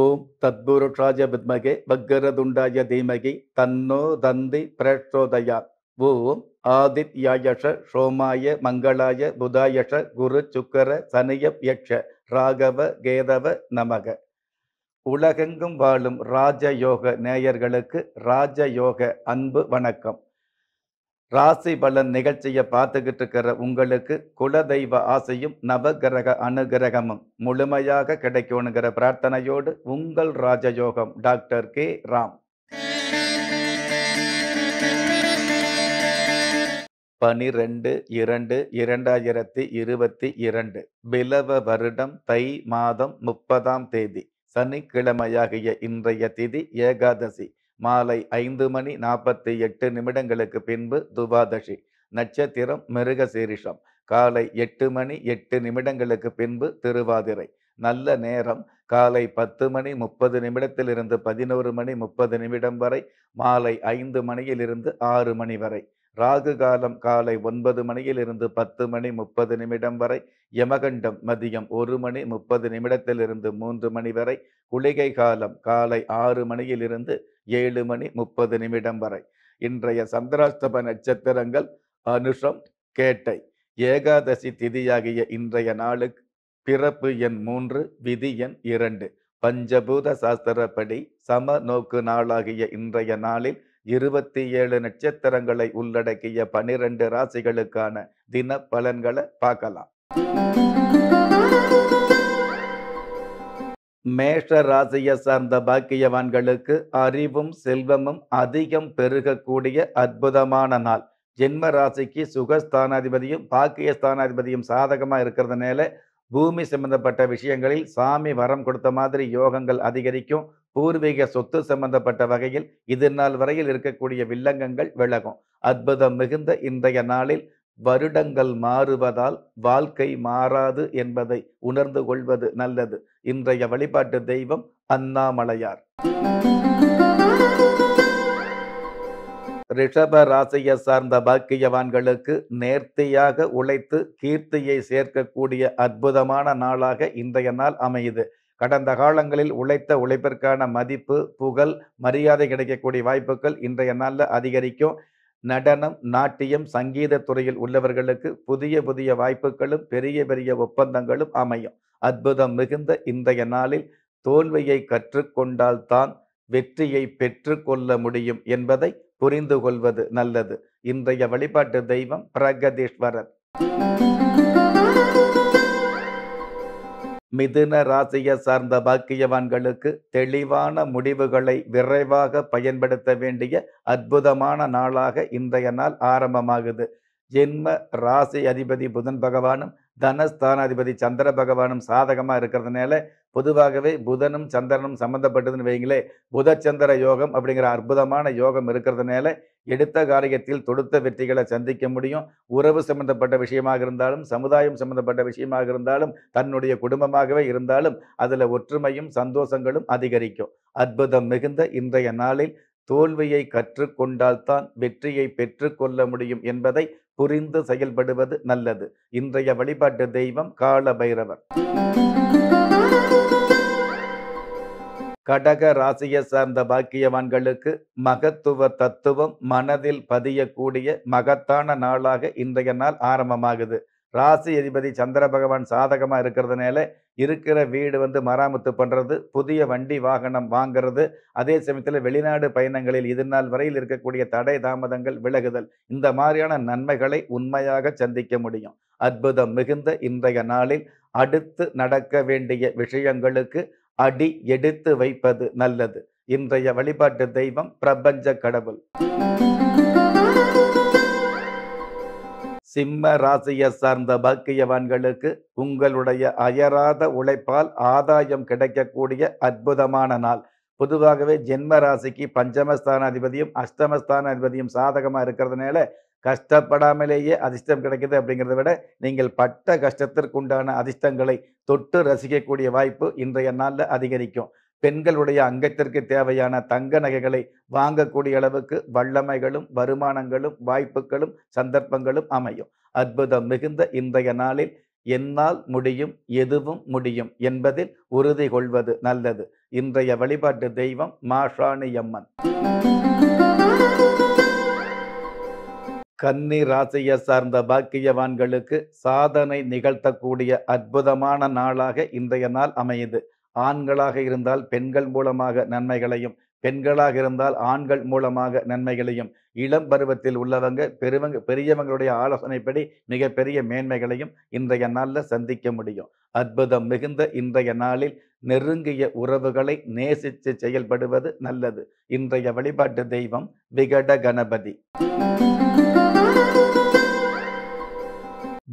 ஓம் தத்புருஷாய வித்மகே பக்கரதுண்டாய தீமகி தன்னோ தந்தி பிரேஷோதயா ஓம் ஆதித்யாயஷ சோமாய மங்களாய புதாயஷ குரு சுக்கர சனய யக்ஷ ராகவ கேதவ நமக உலகெங்கும் வாழும் ராஜயோக நேயர்களுக்கு ராஜயோக அன்பு வணக்கம் ராசி பலன் நிகழ்ச்சியை பார்த்துக்கிட்டு இருக்கிற உங்களுக்கு குலதெய்வ ஆசையும் நவகிரக அனுகிரகமும் முழுமையாக கிடைக்கணுங்கிற பிரார்த்தனையோடு உங்கள் ராஜயோகம் டாக்டர் கே ராம் பனிரெண்டு இரண்டு இரண்டாயிரத்தி இருபத்தி இரண்டு பிலவ வருடம் தை மாதம் முப்பதாம் தேதி சனிக்கிழமையாகிய இன்றைய திதி ஏகாதசி மாலை ஐந்து மணி நாற்பத்தி எட்டு நிமிடங்களுக்கு பின்பு துபாதசி நட்சத்திரம் மிருக சீரிஷம் காலை எட்டு மணி எட்டு நிமிடங்களுக்கு பின்பு திருவாதிரை நல்ல நேரம் காலை பத்து மணி முப்பது நிமிடத்திலிருந்து பதினோரு மணி முப்பது நிமிடம் வரை மாலை ஐந்து மணியிலிருந்து ஆறு மணி வரை ராகு காலம் காலை ஒன்பது மணியிலிருந்து பத்து மணி முப்பது நிமிடம் வரை யமகண்டம் மதியம் ஒரு மணி முப்பது நிமிடத்திலிருந்து மூன்று மணி வரை குளிகை காலம் காலை ஆறு மணியிலிருந்து ஏழு மணி முப்பது நிமிடம் வரை இன்றைய சந்திராஷ்டப நட்சத்திரங்கள் அனுஷம் கேட்டை ஏகாதசி திதியாகிய இன்றைய நாளுக்கு பிறப்பு எண் மூன்று விதி எண் இரண்டு பஞ்சபூத சாஸ்திரப்படி சம நோக்கு நாளாகிய இன்றைய நாளில் இருபத்தி ஏழு நட்சத்திரங்களை உள்ளடக்கிய பனிரெண்டு ராசிகளுக்கான தின பலன்களை பார்க்கலாம் மேஷ ராசியை சார்ந்த பாக்கியவான்களுக்கு அறிவும் செல்வமும் அதிகம் பெருகக்கூடிய அற்புதமான நாள் ஜென்ம ராசிக்கு சுகஸ்தானாதிபதியும் பாக்கியஸ்தானாதிபதியும் சாதகமாக இருக்கிறதுனால பூமி சம்பந்தப்பட்ட விஷயங்களில் சாமி வரம் கொடுத்த மாதிரி யோகங்கள் அதிகரிக்கும் பூர்வீக சொத்து சம்பந்தப்பட்ட வகையில் இது நாள் வரையில் இருக்கக்கூடிய வில்லங்கங்கள் விலகும் அற்புதம் மிகுந்த இன்றைய நாளில் வருடங்கள் மாறுவதால் வாழ்க்கை மாறாது என்பதை உணர்ந்து கொள்வது நல்லது இன்றைய வழிபாட்டு தெய்வம் அண்ணாமலையார் ரிஷப ராசியை சார்ந்த பாக்கியவான்களுக்கு நேர்த்தியாக உழைத்து கீர்த்தியை சேர்க்கக்கூடிய அற்புதமான நாளாக இன்றைய நாள் அமையுது கடந்த காலங்களில் உழைத்த உழைப்பிற்கான மதிப்பு புகழ் மரியாதை கிடைக்கக்கூடிய வாய்ப்புகள் இன்றைய நாளில் அதிகரிக்கும் நடனம் நாட்டியம் சங்கீத துறையில் உள்ளவர்களுக்கு புதிய புதிய வாய்ப்புகளும் பெரிய பெரிய ஒப்பந்தங்களும் அமையும் அற்புதம் மிகுந்த இன்றைய நாளில் தோல்வியை கற்றுக்கொண்டால்தான் வெற்றியை பெற்று கொள்ள முடியும் என்பதை புரிந்து கொள்வது நல்லது இன்றைய வழிபாட்டு தெய்வம் பிரகதீஸ்வரர் மிதுன ராசியை சார்ந்த பாக்கியவான்களுக்கு தெளிவான முடிவுகளை விரைவாக பயன்படுத்த வேண்டிய அற்புதமான நாளாக இன்றைய நாள் ஆரம்பமாகுது ஜென்ம ராசி அதிபதி புதன் பகவானும் தனஸ்தானாதிபதி சந்திர பகவானும் சாதகமாக இருக்கிறதுனால பொதுவாகவே புதனும் சந்திரனும் சம்மந்தப்பட்டதுன்னு வைங்களே புதச்சந்திர யோகம் அப்படிங்கிற அற்புதமான யோகம் இருக்கிறதுனால எடுத்த காரியத்தில் தொடுத்த வெற்றிகளை சந்திக்க முடியும் உறவு சம்பந்தப்பட்ட விஷயமாக இருந்தாலும் சமுதாயம் சம்பந்தப்பட்ட விஷயமாக இருந்தாலும் தன்னுடைய குடும்பமாகவே இருந்தாலும் அதில் ஒற்றுமையும் சந்தோஷங்களும் அதிகரிக்கும் அற்புதம் மிகுந்த இன்றைய நாளில் தோல்வியை கற்றுக்கொண்டால்தான் வெற்றியை பெற்றுக்கொள்ள முடியும் என்பதை புரிந்து செயல்படுவது நல்லது இன்றைய வழிபாட்டு தெய்வம் கால பைரவர் கடக ராசியை சார்ந்த பாக்கியவான்களுக்கு மகத்துவ தத்துவம் மனதில் பதியக்கூடிய மகத்தான நாளாக இன்றைய நாள் ஆரம்பமாகுது ராசி அதிபதி சந்திர பகவான் சாதகமாக இருக்கிறதுனால இருக்கிற வீடு வந்து மராமத்து பண்ணுறது புதிய வண்டி வாகனம் வாங்கிறது அதே சமயத்தில் வெளிநாடு பயணங்களில் இது நாள் வரையில் இருக்கக்கூடிய தடை தாமதங்கள் விலகுதல் இந்த மாதிரியான நன்மைகளை உண்மையாக சந்திக்க முடியும் அற்புதம் மிகுந்த இன்றைய நாளில் அடுத்து நடக்க வேண்டிய விஷயங்களுக்கு அடி எடுத்து வைப்பது நல்லது இன்றைய வழிபாட்டு தெய்வம் பிரபஞ்ச கடவுள் சிம்ம ராசியை சார்ந்த பாக்கியவான்களுக்கு உங்களுடைய அயராத உழைப்பால் ஆதாயம் கிடைக்கக்கூடிய அற்புதமான நாள் பொதுவாகவே ஜென்ம ராசிக்கு அதிபதியும் அஷ்டமஸ்தான அதிபதியும் சாதகமாக இருக்கிறதுனால கஷ்டப்படாமலேயே அதிர்ஷ்டம் கிடைக்கிது அப்படிங்கிறத விட நீங்கள் பட்ட கஷ்டத்திற்குண்டான அதிர்ஷ்டங்களை தொட்டு ரசிக்கக்கூடிய வாய்ப்பு இன்றைய நாளில் அதிகரிக்கும் பெண்களுடைய அங்கத்திற்கு தேவையான தங்க நகைகளை வாங்கக்கூடிய அளவுக்கு வல்லமைகளும் வருமானங்களும் வாய்ப்புகளும் சந்தர்ப்பங்களும் அமையும் அற்புதம் மிகுந்த இன்றைய நாளில் என்னால் முடியும் எதுவும் முடியும் என்பதில் உறுதி கொள்வது நல்லது இன்றைய வழிபாட்டு தெய்வம் மாஷாணி அம்மன் கன்னி ராசியை சார்ந்த பாக்கியவான்களுக்கு சாதனை நிகழ்த்தக்கூடிய அற்புதமான நாளாக இன்றைய நாள் அமையுது ஆண்களாக இருந்தால் பெண்கள் மூலமாக நன்மைகளையும் பெண்களாக இருந்தால் ஆண்கள் மூலமாக நன்மைகளையும் இளம் பருவத்தில் உள்ளவங்க பெருவங்க பெரியவங்களுடைய ஆலோசனைப்படி மிகப்பெரிய மேன்மைகளையும் இன்றைய நாளில் சந்திக்க முடியும் அற்புதம் மிகுந்த இன்றைய நாளில் நெருங்கிய உறவுகளை நேசித்து செயல்படுவது நல்லது இன்றைய வழிபாட்டு தெய்வம் விகட கணபதி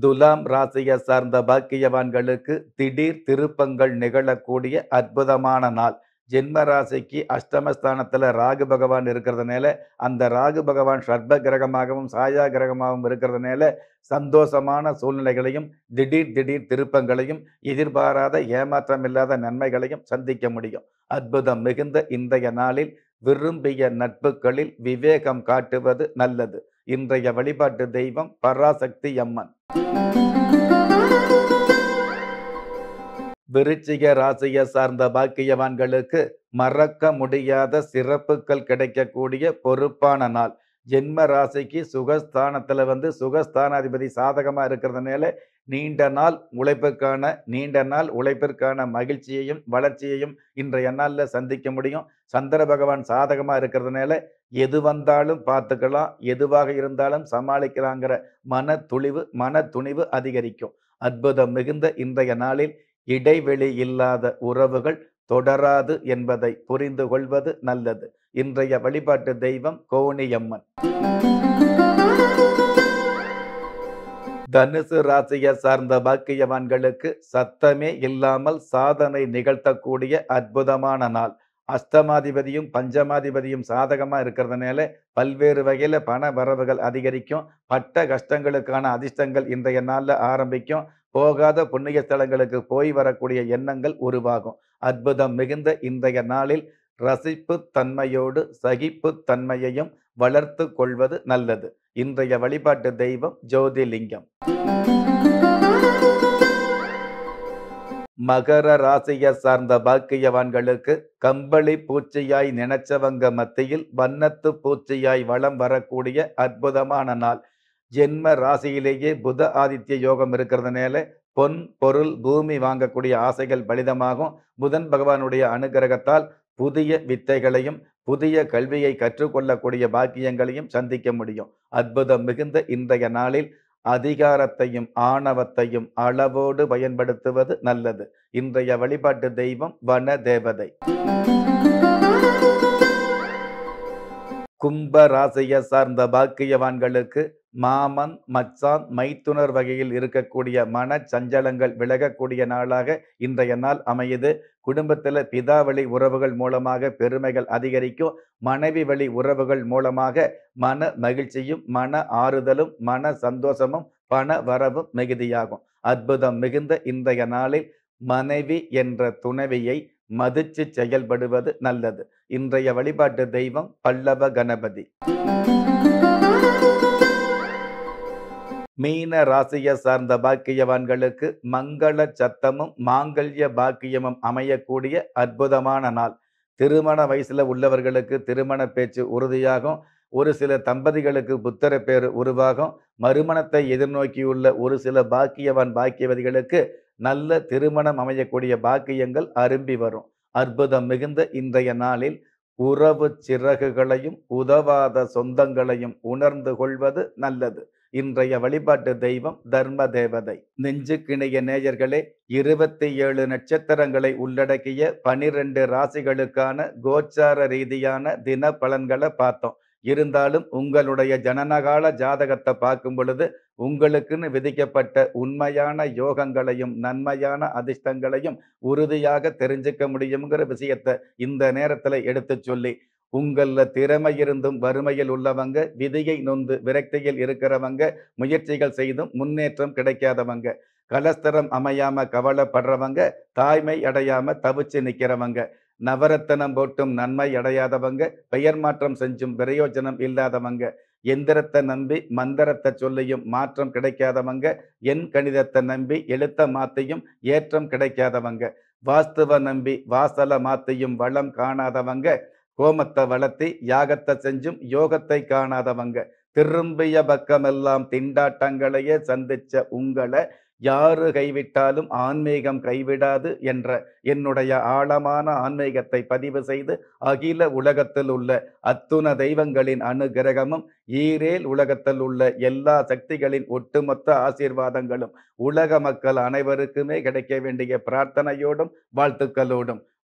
துலாம் ராசியை சார்ந்த பாக்கியவான்களுக்கு திடீர் திருப்பங்கள் நிகழக்கூடிய அற்புதமான நாள் ஜென்ம ராசிக்கு அஷ்டமஸ்தானத்தில் ராகு பகவான் இருக்கிறதுனால அந்த ராகு பகவான் சர்ப கிரகமாகவும் சாயா கிரகமாகவும் இருக்கிறதுனால சந்தோஷமான சூழ்நிலைகளையும் திடீர் திடீர் திருப்பங்களையும் எதிர்பாராத ஏமாற்றம் இல்லாத நன்மைகளையும் சந்திக்க முடியும் அற்புதம் மிகுந்த இன்றைய நாளில் விரும்பிய நட்புகளில் விவேகம் காட்டுவது நல்லது இன்றைய வழிபாட்டு தெய்வம் பராசக்தி அம்மன் விருச்சிக ராசியை சார்ந்த பாக்கியவான்களுக்கு மறக்க முடியாத சிறப்புகள் கிடைக்கக்கூடிய பொறுப்பான நாள் ஜென்ம ராசிக்கு சுகஸ்தானத்தில் வந்து சுகஸ்தானாதிபதி சாதகமாக இருக்கிறதுனால நீண்ட நாள் உழைப்புக்கான நீண்ட நாள் உழைப்பிற்கான மகிழ்ச்சியையும் வளர்ச்சியையும் இன்றைய நாளில் சந்திக்க முடியும் சந்திர பகவான் சாதகமாக இருக்கிறதுனால எது வந்தாலும் பார்த்துக்கலாம் எதுவாக இருந்தாலும் சமாளிக்கலாங்கிற மன துளிவு மன துணிவு அதிகரிக்கும் அற்புதம் மிகுந்த இன்றைய நாளில் இடைவெளி இல்லாத உறவுகள் தொடராது என்பதை புரிந்து கொள்வது நல்லது இன்றைய வழிபாட்டு தெய்வம் கோணியம்மன் தனுசு ராசியை சார்ந்த பாக்கியவான்களுக்கு சத்தமே இல்லாமல் சாதனை நிகழ்த்தக்கூடிய அற்புதமான நாள் அஷ்டமாதிபதியும் பஞ்சமாதிபதியும் சாதகமாக இருக்கிறதுனால பல்வேறு வகையில் பண வரவுகள் அதிகரிக்கும் பட்ட கஷ்டங்களுக்கான அதிர்ஷ்டங்கள் இன்றைய நாளில் ஆரம்பிக்கும் போகாத புண்ணிய ஸ்தலங்களுக்கு போய் வரக்கூடிய எண்ணங்கள் உருவாகும் அற்புதம் மிகுந்த இன்றைய நாளில் தன்மையோடு சகிப்பு தன்மையையும் வளர்த்து கொள்வது நல்லது இன்றைய வழிபாட்டு தெய்வம் ஜோதிலிங்கம் மகர ராசியை சார்ந்த பாக்கியவான்களுக்கு கம்பளி பூச்சியாய் நினைச்சவங்க மத்தியில் வண்ணத்து பூச்சியாய் வளம் வரக்கூடிய அற்புதமான நாள் ஜென்ம ராசியிலேயே புத ஆதித்ய யோகம் இருக்கிறதுனால பொன் பொருள் பூமி வாங்கக்கூடிய ஆசைகள் பலிதமாகும் புதன் பகவானுடைய அனுகிரகத்தால் புதிய வித்தைகளையும் புதிய கல்வியை கற்றுக்கொள்ளக்கூடிய பாக்கியங்களையும் சந்திக்க முடியும் அற்புதம் மிகுந்த இன்றைய நாளில் அதிகாரத்தையும் ஆணவத்தையும் அளவோடு பயன்படுத்துவது நல்லது இன்றைய வழிபாட்டு தெய்வம் வன தேவதை கும்ப ராசியை சார்ந்த பாக்கியவான்களுக்கு மாமன் மச்சான் மைத்துனர் வகையில் இருக்கக்கூடிய மன சஞ்சலங்கள் விலகக்கூடிய நாளாக இன்றைய நாள் அமையுது குடும்பத்தில் பிதா வழி உறவுகள் மூலமாக பெருமைகள் அதிகரிக்கும் மனைவி வழி உறவுகள் மூலமாக மன மகிழ்ச்சியும் மன ஆறுதலும் மன சந்தோஷமும் பண வரவும் மிகுதியாகும் அற்புதம் மிகுந்த இன்றைய நாளில் மனைவி என்ற துணைவியை மதிச்சு செயல்படுவது நல்லது இன்றைய வழிபாட்டு தெய்வம் பல்லவ கணபதி மீன ராசியை சார்ந்த பாக்கியவான்களுக்கு மங்கள சத்தமும் மாங்கல்ய பாக்கியமும் அமையக்கூடிய அற்புதமான நாள் திருமண வயசில் உள்ளவர்களுக்கு திருமண பேச்சு உறுதியாகும் ஒரு சில தம்பதிகளுக்கு புத்தர பேர் உருவாகும் மறுமணத்தை எதிர்நோக்கியுள்ள ஒரு சில பாக்கியவான் பாக்கியவதிகளுக்கு நல்ல திருமணம் அமையக்கூடிய பாக்கியங்கள் அரும்பி வரும் அற்புதம் மிகுந்த இன்றைய நாளில் உறவு சிறகுகளையும் உதவாத சொந்தங்களையும் உணர்ந்து கொள்வது நல்லது இன்றைய வழிபாட்டு தெய்வம் தர்ம தேவதை கிணைய நேயர்களே இருபத்தி ஏழு நட்சத்திரங்களை உள்ளடக்கிய பனிரெண்டு ராசிகளுக்கான கோச்சார ரீதியான தின பலன்களை பார்த்தோம் இருந்தாலும் உங்களுடைய ஜனனகால ஜாதகத்தை பார்க்கும் பொழுது உங்களுக்குன்னு விதிக்கப்பட்ட உண்மையான யோகங்களையும் நன்மையான அதிர்ஷ்டங்களையும் உறுதியாக தெரிஞ்சுக்க முடியுங்கிற விஷயத்தை இந்த நேரத்தில் எடுத்து சொல்லி உங்களில் திறமை இருந்தும் வறுமையில் உள்ளவங்க விதியை நொந்து விரக்தியில் இருக்கிறவங்க முயற்சிகள் செய்தும் முன்னேற்றம் கிடைக்காதவங்க கலஸ்தரம் அமையாம கவலைப்படுறவங்க தாய்மை அடையாம தவிச்சு நிற்கிறவங்க நவரத்தனம் போட்டும் நன்மை அடையாதவங்க பெயர் மாற்றம் செஞ்சும் பிரயோஜனம் இல்லாதவங்க எந்திரத்தை நம்பி மந்திரத்தை சொல்லியும் மாற்றம் கிடைக்காதவங்க என் கணிதத்தை நம்பி எழுத்த மாத்தையும் ஏற்றம் கிடைக்காதவங்க வாஸ்துவ நம்பி வாசல மாத்தையும் வளம் காணாதவங்க கோமத்தை வளர்த்தி யாகத்தை செஞ்சும் யோகத்தை காணாதவங்க திரும்பிய பக்கமெல்லாம் திண்டாட்டங்களையே சந்திச்ச உங்களை யாரு கைவிட்டாலும் ஆன்மீகம் கைவிடாது என்ற என்னுடைய ஆழமான ஆன்மீகத்தை பதிவு செய்து அகில உலகத்தில் உள்ள அத்துண தெய்வங்களின் அனுகிரகமும் ஈரேல் உலகத்தில் உள்ள எல்லா சக்திகளின் ஒட்டுமொத்த ஆசீர்வாதங்களும் உலக மக்கள் அனைவருக்குமே கிடைக்க வேண்டிய பிரார்த்தனையோடும் வாழ்த்துக்களோடும்